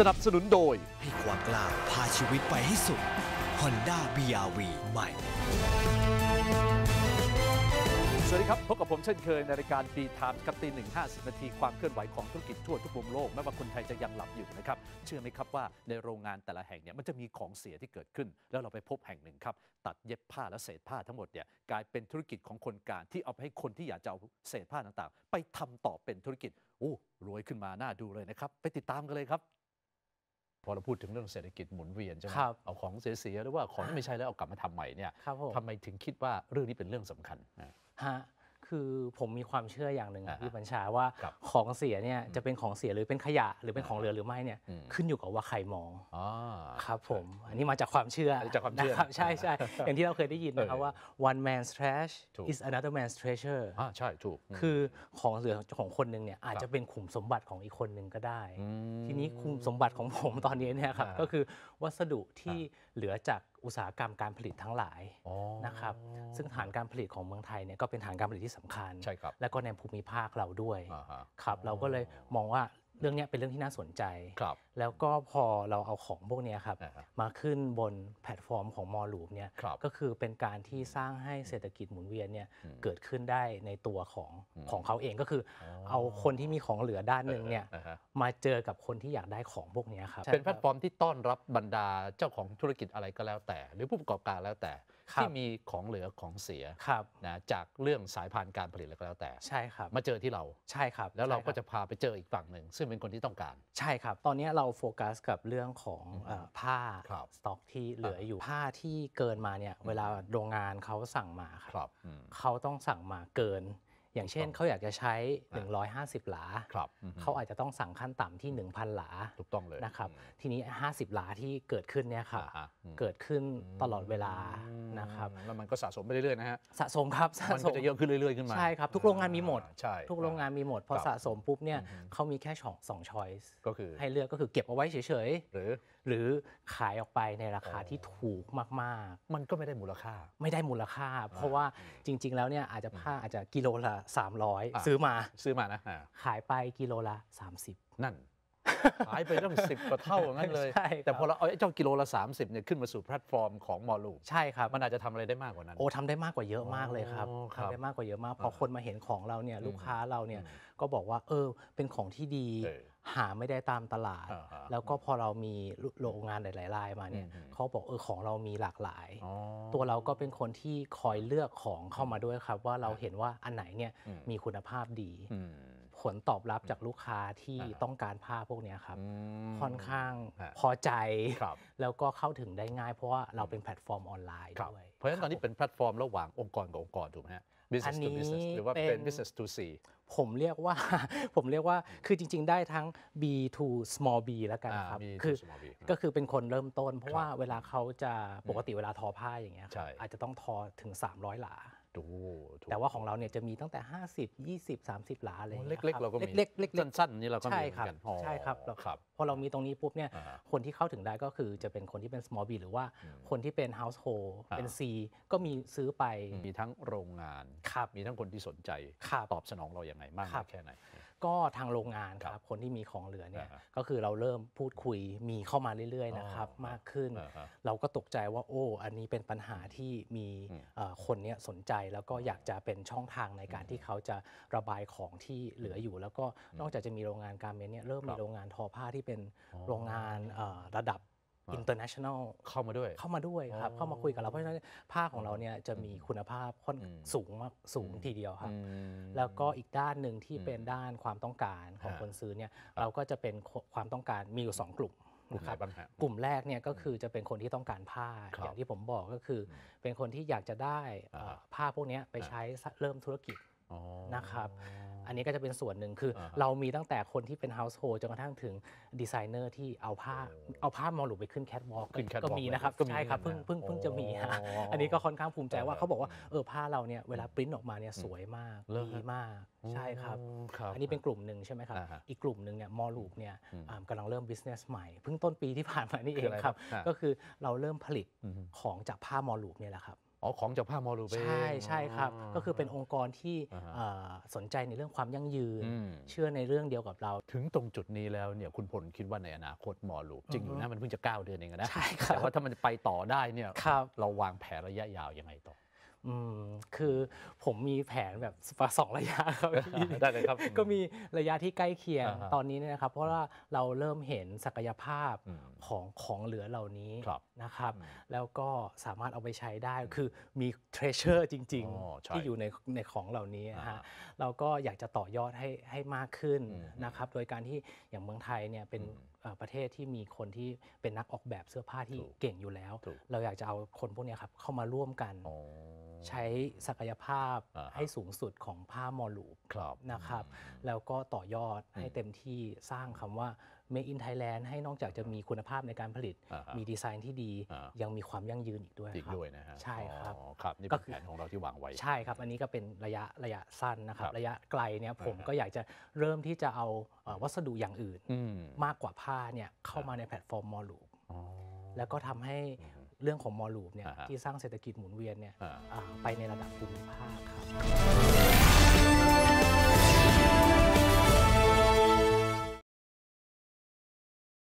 สนับสนุนโดยให้ความกล้าพาชีวิตไปให้สุด Honda BRV ใหม่ สวัสดีครับ พบกับผมเช่นเคยในรายการดีไทม์กับตีหนึ่งห้าสิบนาที ความเคลื่อนไหวของธุรกิจทั่วทุกมุมโลกแม้ว่าคนไทยจะยังหลับอยู่นะครับ เชื่อไหมครับว่าในโรงงานแต่ละแห่งเนี่ยมันจะมีของเสียที่เกิดขึ้น แล้วเราไปพบแห่งหนึ่งครับ ตัดเย็บผ้าและเศษผ้าทั้งหมดเนี่ยกลายเป็นธุรกิจของคนการที่เอาไปให้คนที่อยากจะเอาเศษผ้าต่างๆ ไปทำต่อเป็นธุรกิจโอ้รวยขึ้นมาน่าดูเลยนะครับ ไปติดตามกันเลยครับพอเราพูดถึงเรื่องเศรษฐกิจหมุนเวียนใช่ไหมเอาของเสียๆ หรือว่าของที่ไม่ใช่แล้วเอากลับมาทำใหม่เนี่ยทำไมถึงคิดว่าเรื่องนี้เป็นเรื่องสำคัญฮะคือผมมีความเชื่ออย่างหนึ่งพี่บัญชาว่าของเสียเนี่ยจะเป็นของเสียหรือเป็นขยะหรือเป็นของเหลือหรือไม่เนี่ยขึ้นอยู่กับว่าใครมองอครับผมอันนี้มาจากความเชื่อจากความเชื่อรับใช่ใช่อย่างที่เราเคยได้ยินนะครับว่า one man's trash is another man's treasure อ่าใช่ถูกคือของเหลือของคนหนึ่งเนี่ยอาจจะเป็นขุมสมบัติของอีกคนหนึ่งก็ได้ทีนี้ขุมสมบัติของผมตอนนี้เนี่ยครับก็คือวัสดุที่เหลือจากอุตสาหกรรมการผลิตทั้งหลายนะครับซึ่งฐานการผลิตของเมืองไทยเนี่ยก็เป็นฐานการผลิตที่สำคัญ และก็ในภูมิภาคเราด้วยครับเราก็เลยมองว่าเรื่องนี้เป็นเรื่องที่น่าสนใจ ครับ แล้วก็พอเราเอาของพวกนี้ครับมาขึ้นบนแพลตฟอร์มของมอลูปเนี่ย ก็คือเป็นการที่สร้างให้เศรษฐกิจหมุนเวียนเนี่ยเกิดขึ้นได้ในตัวของของเขาเองก็คือเอาคนที่มีของเหลือด้านหนึ่งเนี่ยมาเจอกับคนที่อยากได้ของพวกนี้ครับ เป็นแพลตฟอร์มที่ต้อนรับบรรดาเจ้าของธุรกิจอะไรก็แล้วแต่ หรือผู้ประกอบการแล้วแต่ที่มีของเหลือของเสียนะจากเรื่องสายพานการผลิตแล้วก็แล้วแต่ใช่ครับ มาเจอที่เราใช่ครับ แล้วเราก็จะพาไปเจออีกฝั่งหนึ่งซึ่งเป็นคนที่ต้องการ ใช่ครับ ตอนนี้เราโฟกัสกับเรื่องของผ้าสต็อกที่เหลืออยู่ผ้าที่เกินมาเนี่ย เวลาโรงงานเขาสั่งมาครับเขาต้องสั่งมาเกินอย่างเช่นเขาอยากจะใช้ 150 หลา เขาอาจจะต้องสั่งขั้นต่ำที่ 1,000 หลาถูกต้องเลยนะครับทีนี้ 50 หลาที่เกิดขึ้นเนี่ยครับเกิดขึ้นตลอดเวลานะครับแล้วมันก็สะสมไปเรื่อยๆนะฮะ สะสมครับสะสมมันก็จะเยอะขึ้นเรื่อยๆ ขึ้นมา ใช่ครับ ทุกโรงงานมีหมดใช่ทุกโรงงานมีหมดพอสะสมปุ๊บเนี่ยเขามีแค่ช่องสองช้อยส์ก็คือ ให้เลือกก็คือเก็บเอาไว้เฉยๆหรือ หรือขายออกไปในราคาที่ถูกมากๆ มันก็ไม่ได้มูลค่าไม่ได้มูลค่า เพราะว่าจริง ๆ แล้วเนี่ยอาจจะผ้าอาจจะกิโลละ300 ซื้อมาซื้อมานะขายไปกิโลละ 30 นั่นหายไปตั้งสิบกว่าเท่างั้นเลยใช่แต่พอเรา เอาไอ้เจ้ากิโลละ30เนี่ยขึ้นมาสู่แพลตฟอร์มของมอลลูใช่ครับมันอาจจะทำอะไรได้มากกว่านั้น โอ้ทำได้มากกว่าเยอะมากเลยครับทำได้มากกว่าเยอะมาก พอคนมาเห็นของเราเนี่ยลูกค้าเราเนี่ย ก็บอกว่า เออ เป็นของที่ดี หาไม่ได้ตามตลาด แล้วก็พอเรามีโรงงานหลายๆรายมาเนี่ยเขาบอกเออของเรามีหลากหลาย ตัวเราก็เป็นคนที่คอยเลือกของเข้ามาด้วยครับ ว่าเราเห็นว่าอันไหนเนี่ยมีคุณภาพดีผลตอบรับจากลูกค้าที่ต้องการผ้าพวกนี้ครับ ค่อนข้างพอใจแล้วก็เข้าถึงได้ง่าย เพราะว่าเราเป็นแพลตฟอร์มออนไลน์ด้วยเพราะฉะนั้นตอนนี้เป็นแพลตฟอร์มระหว่างองค์กรกับองค์กรถูกไหมฮะ business to business หรือว่าเป็น business to C ผมเรียกว่าผมเรียกว่าคือจริงๆได้ทั้ง B to small B แล้วกันครับคือก็คือเป็นคนเริ่มต้นเพราะว่าเวลาเขาจะปกติเวลาทอผ้าอย่างเงี้ยอาจจะต้องทอถึง 300หลาถูกแต่ว่าของเราเนี่ยจะมีตั้งแต่ 50 20 30หลาเลยรเล็ก ๆ เราก็มีเล็กๆสั้น ๆ นี่เราก็มีใช่ครับใช่ครับเราพอเรามีตรงนี้ปุ๊บเนี่ยคนที่เข้าถึงได้ก็คือจะเป็นคนที่เป็น small B หรือว่าคนที่เป็น household เป็น C ก็มีซื้อไปมีทั้งโรงงานมีทั้งคนที่สนใจตอบสนองเราอย่างไรมากแค่ไหนก็ทางโรงงานครับคนที่มีของเหลือเนี่ยก็คือเราเริ่มพูดคุยมีเข้ามาเรื่อยๆนะครับมากขึ้น เราก็ตกใจว่าโอ้อันนี้เป็นปัญหาที่มีคนเนี่ยสนใจแล้วก็อยากจะเป็นช่องทางในการที่เขาจะระบายของที่เหลืออยู่ แล้วก็นอกจากจะมีโรงงานการเมนเนี่ยเริ่มมีโรงงานทอผ้าที่เป็นโรงงานระดับอินเตอร์เนชั่นแนลเข้ามาด้วยเข้ามาด้วยครับเข้ามาคุยกับเราเพราะฉะนั้นผ้าของเราเนี่ยจะมีคุณภาพค่อนสูงมากสูงทีเดียวครับแล้วก็อีกด้านหนึ่งที่เป็นด้านความต้องการของคนซื้อเนี่ยเราก็จะเป็นความต้องการมีอยู่ 2 กลุ่มนะครับกลุ่มแรกเนี่ยก็คือจะเป็นคนที่ต้องการผ้าอย่างที่ผมบอกก็คือเป็นคนที่อยากจะได้ผ้าพวกนี้ไปใช้เริ่มธุรกิจนะครับ อันนี้ก็จะเป็นส่วนหนึ่งคือเรามีตั้งแต่คนที่เป็นเฮาส์โฮลจนกระทั่งถึงดีไซเนอร์ที่เอาผ้าเอาผ้ามอหลุไปขึ้นแคทวอล์กก็มีนะครับใช่ครับเพิ่งเพิ่งเพิ่งจะมีฮะอันนี้ก็ค่อนข้างภูมิใจว่าเขาบอกว่า เออผ้าเราเนี่ยเวลาปริ้นออกมาเนี่ยสวยมากดีมาก ใช่ครับ อันนี้เป็นกลุ่มหนึ่งใช่ไหมครับ อีกกลุ่มหนึ่งเนี่ยมอลูเนี่ยกำลังเริ่ม business ใหม่เพิ่งต้นปีที่ผ่านมานี่เองครับก็คือเราเริ่มผลิตของจากผ้ามอลูเนี่ยแหละครับอ๋อของจากผ้าคมรูเบใช่ใช่ครับ ก็คือเป็นองค์กรที่สนใจในเรื่องความยั่งยืน เชื่อในเรื่องเดียวกับเรา ถึงตรงจุดนี้แล้วเนี่ยคุณพลคิดว่าในอนาคตมอลูจริงอยู่นะมันเพิ่งจะ 9 เดือนเองนะใช่ครับแต่ว่าถ้ามันไปต่อได้เนี่ยเราวางแผนระยะยาวยังไงต่ออืมคือผมมีแผนแบบสองระยะครับได้เลยครับ ก็มีระยะที่ใกล้เคียงตอนนี้นะครับ เพราะว่าเราเริ่มเห็นศักยภาพของของเหลือเหล่านี้นะครับ แล้วก็สามารถเอาไปใช้ได้คือมีเทรเชอร์จริง ๆ ที่อยู่ในในของเหล่านี้ฮะเราก็อยากจะต่อยอดให้ให้มากขึ้นนะครับ โดยการที่อย่างเมืองไทยเนี่ยเป็นประเทศที่มีคนที่เป็นนักออกแบบเสื้อผ้าที่เก่งอยู่แล้ว เราอยากจะเอาคนพวกนี้ครับเข้ามาร่วมกัน ใช้ศักยภาพให้สูงสุดของผ้ามอลูปนะครับ แล้วก็ต่อยอดให้เต็มที่สร้างคำว่าเมอินไทยแลนด์ให้นอกจากจะมีคุณภาพในการผลิต มีดีไซน์ที่ดี ยังมีความยั่งยืนอีกด้วยอีกด้วยนะฮะใช่ครับครับนี่เป็นแผนของเราที่วางไว้ ใช่ครับ อันนี้ก็เป็นระยะระยะสั้นนะครับ ระยะไกลเนี่ยผมก็อยากจะเริ่มที่จะเอาวัสดุอย่างอื่นมากกว่าผ้าเนี่ยเข้ามาในแพลตฟอร์มมอลูป แล้วก็ทำให้เรื่องของมอลูปเนี่ยที่สร้างเศรษฐกิจหมุนเวียนเนี่ยไปในระดับภูมิภาคครับ